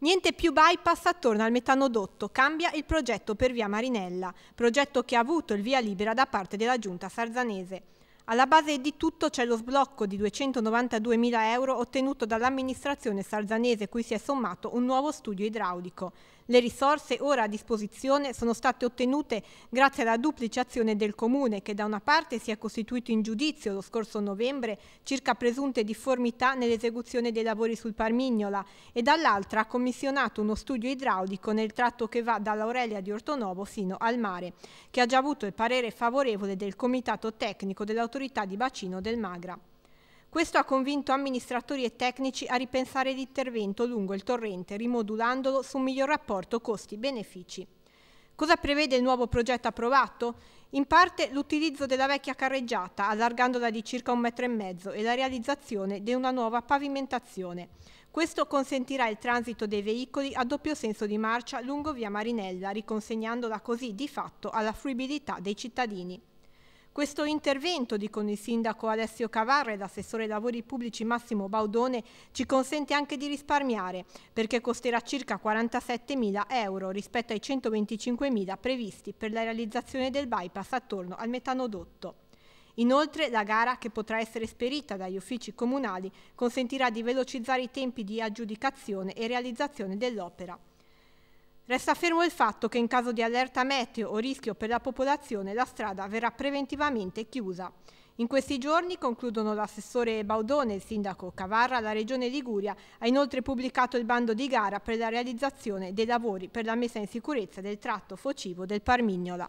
Niente più bypass attorno al metanodotto, cambia il progetto per via Marinella, progetto che ha avuto il via libera da parte della giunta sarzanese. Alla base di tutto c'è lo sblocco di 292.000 euro ottenuto dall'amministrazione salzanese cui si è sommato un nuovo studio idraulico. Le risorse ora a disposizione sono state ottenute grazie alla duplice azione del Comune che da una parte si è costituito in giudizio lo scorso novembre circa presunte difformità nell'esecuzione dei lavori sul Parmignola e dall'altra ha commissionato uno studio idraulico nel tratto che va dall'Aurelia di Ortonovo sino al mare, che ha già avuto il parere favorevole del Comitato Tecnico dell'Autorità dell'autorità di bacino del Magra. Questo ha convinto amministratori e tecnici a ripensare l'intervento lungo il torrente, rimodulandolo su un miglior rapporto costi-benefici. Cosa prevede il nuovo progetto approvato? In parte l'utilizzo della vecchia carreggiata, allargandola di circa un metro e mezzo, e la realizzazione di una nuova pavimentazione. Questo consentirà il transito dei veicoli a doppio senso di marcia lungo via Marinella, riconsegnandola così di fatto alla fruibilità dei cittadini. Questo intervento, di con il sindaco Alessio Cavarra ed assessore lavori pubblici Massimo Baudone, ci consente anche di risparmiare, perché costerà circa 47.000 euro rispetto ai 125.000 previsti per la realizzazione del bypass attorno al metanodotto. Inoltre la gara, che potrà essere esperita dagli uffici comunali, consentirà di velocizzare i tempi di aggiudicazione e realizzazione dell'opera. Resta fermo il fatto che in caso di allerta meteo o rischio per la popolazione la strada verrà preventivamente chiusa. In questi giorni, concludono l'assessore Baudone e il sindaco Cavarra, la regione Liguria ha inoltre pubblicato il bando di gara per la realizzazione dei lavori per la messa in sicurezza del tratto focivo del Parmignola.